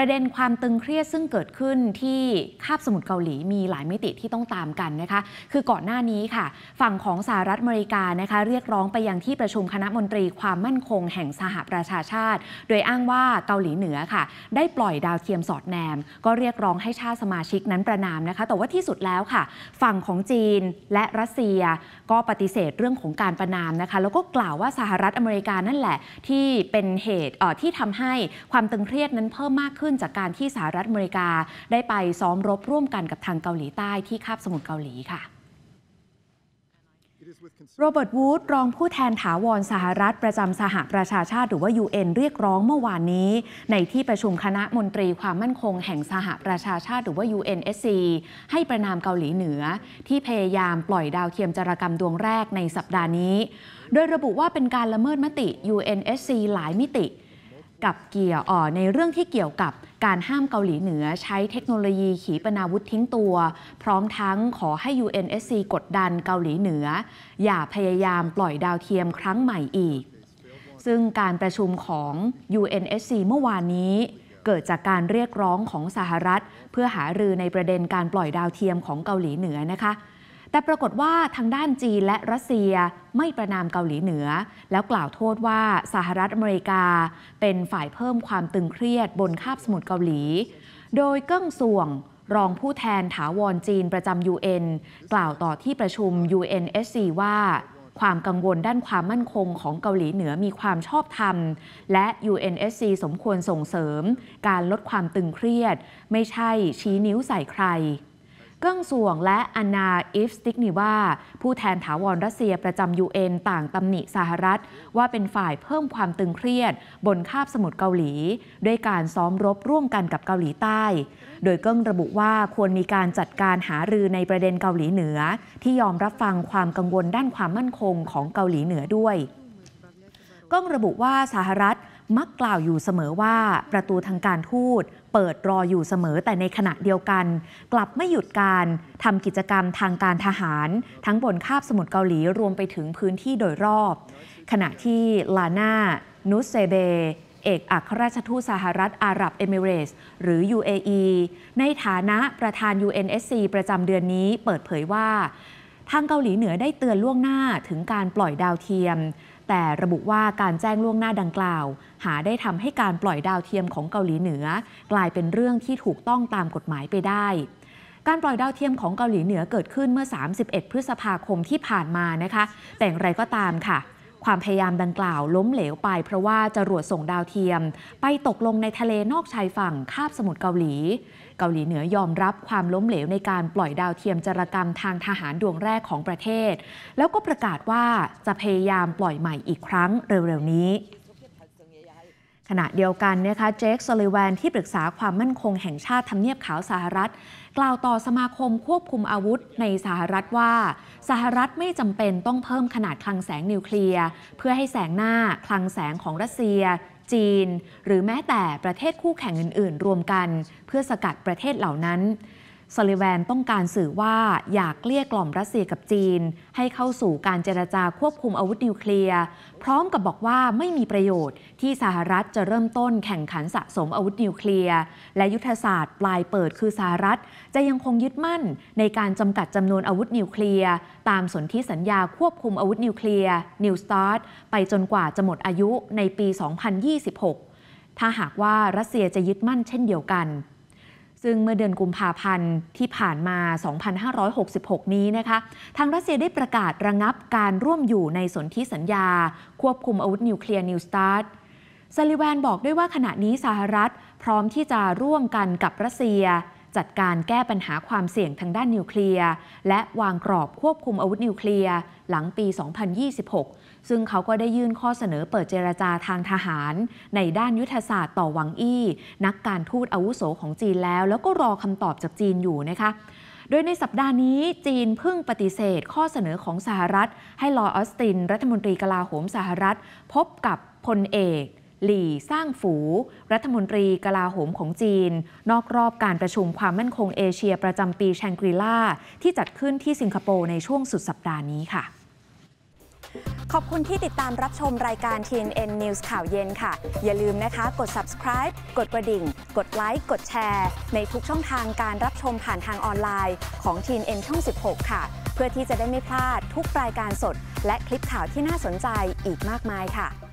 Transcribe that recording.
ประเด็นความตึงเครียดซึ่งเกิดขึ้นที่คาบสมุทรเกาหลีมีหลายมิติที่ต้องตามกันนะคะ คือก่อนหน้านี้ค่ะ ฝั่งของสหรัฐอเมริกานะคะ เรียกร้องไปยังที่ประชุมคณะมนตรีความมั่นคงแห่งสหประชาชาติ โดยอ้างว่าเกาหลีเหนือค่ะ ได้ปล่อยดาวเทียมสอดแนม ก็เรียกร้องให้ชาติสมาชิกนั้นประนามนะคะ แต่ว่าที่สุดแล้วค่ะ ฝั่งของจีนและรัสเซีย ก็ปฏิเสธเรื่องของการประนามนะคะ แล้วก็กล่าวว่าสหรัฐอเมริกานั่นแหละ ที่เป็นเหตุที่ทำให้ความตึงเครียดนั้นเพิ่มมากขึ้นึ้นจากการที่สหรัฐอเมริกาได้ไปซ้อมรบร่วมกันกับทางเกาหลีใต้ที่คาบสมุทรเกาหลีค่ะ โรเบิร์ตวูดรองผู้แทนถาวรสหรัฐประจำสหประชาชาติหรือว่า UN เรียกร้องเมื่อวานนี้ ในที่ประชุมคณะมนตรีความมั่นคง แห่งสหประชาชาติหรือว่า UNSC ให้ประนามเกาหลีเหนือ ที่พยายามปล่อยดาวเทียมจารกรรมดวงแรกในสัปดาห์นี้ โดยระบุว่าเป็นการละเมิดมติ UNSC หลายมิติกับเกี่ยวอ่อในเรื่องที่เกี่ยวกับการห้ามเกาหลีเหนือ ใช้เทคโนโลยีขีปนาวุธทิ้งตัว พร้อมทั้งขอให้ UNSC กดดันเกาหลีเหนือ อย่าพยายามปล่อยดาวเทียมครั้งใหม่อีก ซึ่งการประชุมของ UNSC เมื่อวานนี้ เกิดจากการเรียกร้องของสหรัฐเพื่อหารือในประเด็นการปล่อยดาวเทียมของเกาหลีเหนือนะคะแต่ปรากฏว่าทางด้านจีนและรัสเซียไม่ประนามเกาหลีเหนือ แล้วกล่าวโทษว่า สหรัฐอเมริกาเป็นฝ่ายเพิ่มความตึงเครียดบนคาบสมุทรเกาหลี โดยเกิ้งส่วงรองผู้แทนถาวรจีนประจำ UN กล่าวต่อที่ประชุม UNSC ว่า ความกังวลด้านความมั่นคงของเกาหลีเหนือมีความชอบธรรม และ UNSC สมควรส่งเสริม การลดความตึงเครียด ไม่ใช่ชี้นิ้วใส่ใครเกื้งส่วงและอนาอิฟสติกนิว่า ผู้แทนถาวรรัสเซียประจำยูเอ็นต่างตำหนิสหรัฐว่าเป็นฝ่ายเพิ่มความตึงเครียด บนคาบสมุทรเกาหลีด้วยการซ้อมรบร่วมกันกับเกาหลีใต้ โดยเกื้งระบุว่าควรมีการจัดการหารือในประเด็นเกาหลีเหนือที่ยอมรับฟังความกังวลด้านความมั่นคงของเกาหลีเหนือด้วยเก้้งระบุว่าสหรัฐมักกล่าวอยู่เสมอว่าประตูทางการทูตเปิดรออยู่เสมอแต่ในขณะเดียวกัน กลับไม่หยุดการทำกิจกรรมทางการทหาร ทั้งบนคาบสมุทรเกาหลีรวมไปถึงพื้นที่โดยรอบ ขณะที่ลาน่านุสเซเบ เอกอัครราชทูตสหรัฐอาหรับเอมิเรสหรือ UAE ในฐานะประธาน UNSC ประจำเดือนนี้เปิดเผยว่าทางเกาหลีเหนือได้เตือนล่วงหน้าถึงการปล่อยดาวเทียมแต่ระบุว่าการแจ้งล่วงหน้าดังกล่าว หาได้ทำให้การปล่อยดาวเทียมของเกาหลีเหนือกลายเป็นเรื่องที่ถูกต้องตามกฎหมายไปได้ การปล่อยดาวเทียมของเกาหลีเหนือเกิดขึ้นเมื่อ 31 พฤษภาคมที่ผ่านมานะคะ แต่อย่างไรก็ตามค่ะความพยายามดังกล่าวล้มเหลวไป เพราะว่าจรวดส่งดาวเทียม ไปตกลงในทะเลนอกชายฝั่งคาบสมุทรเกาหลี เกาหลีเหนือยอมรับความล้มเหลวในการปล่อยดาวเทียมจารกรรมทางทหารดวงแรกของประเทศ แล้วก็ประกาศว่าจะพยายามปล่อยใหม่อีกครั้งเร็วๆนี้ขณะเดียวกันนะคะเจคซลิแวนที่ปรึกษาความมั่นคงแห่งชาติทำเนียบขาวสหรัฐ กล่าวต่อสมาคมควบคุมอาวุธในสหรัฐว่า สหรัฐไม่จำเป็นต้องเพิ่มขนาดคลังแสงนิวเคลียร์เพื่อให้แสงหน้าคลังแสงของรัสเซีย จีน หรือแม้แต่ประเทศคู่แข่งอื่น ๆ รวมกันเพื่อสกัดประเทศเหล่านั้นซลิแวนต้องการสื่อว่าอยากเรียกล่อมรัสเซียกับจีน ให้เข้าสู่การเจรจาควบคุมอาวุธนิวเคลียร์พร้อมกับบอกว่าไม่มีประโยชน์ที่สหรัฐจะเริ่มต้นแข่งขันสะสมอาวุธนิวเคลียร์และยุทธศาสตร์ปลายเปิดคือสหรัฐ จะยังคงยึดมั่นในการจำกัดจำนวนอาวุธนิวเคลียร์ตามสนธิสัญญาควบคุมอาวุธนิวเคลียร์ New START ไปจนกว่าจะหมดอายุในปี 2026 ถ้าหากว่ารัสเซียจะยึดมั่นเช่นเดียวกันซึ่งเมื่อเดือนกุมภาพันธ์ที่ผ่านมา 2566 นี้นะคะ ทางรัสเซียได้ประกาศระงับการร่วมอยู่ในสนธิสัญญา ควบคุมอาวุธนิวเคลียร์นิวสตาร์ทซาลิแวนบอกด้วยว่าขณะนี้สหรัฐพร้อมที่จะร่วมกันกับรัสเซียจัดการแก้ปัญหาความเสี่ยงทางด้านนิวเคลียร์และวางกรอบควบคุมอาวุธนิวเคลียร์หลังปี 2026 ซึ่งเขาก็ได้ยื่นข้อเสนอเปิดเจรจาทางทหาร ในด้านยุทธศาสตร์ต่อวังอี้ นักการทูตอาวุโสของจีนแล้ว แล้วก็รอคำตอบจากจีนอยู่นะคะ โดยในสัปดาห์นี้ จีนพึ่งปฏิเสธ ข้อเสนอของสหรัฐให้ลอออสติน รัฐมนตรีกลาโหมสหรัฐ พบกับพลเอกหลี่สร้างฝู รัฐมนตรีกลาโหมของจีน นอกรอบการประชุมความมั่นคงเอเชียประจำปีแชงกรีลาที่จัดขึ้นที่สิงคโปร์ในช่วงสุดสัปดาห์นี้ค่ะ ขอบคุณที่ติดตามรับชมรายการ TNN News ข่าวเย็นค่ะ อย่าลืมนะคะ กด subscribe กดกระดิ่ง กดไลค์กดแชร์ ในทุกช่องทางการรับชมผ่านทางออนไลน์ของ TNN ช่อง 16 ค่ะ เพื่อที่จะได้ไม่พลาดทุกรายการสด และคลิปข่าวที่น่าสนใจอีกมากมายค่ะ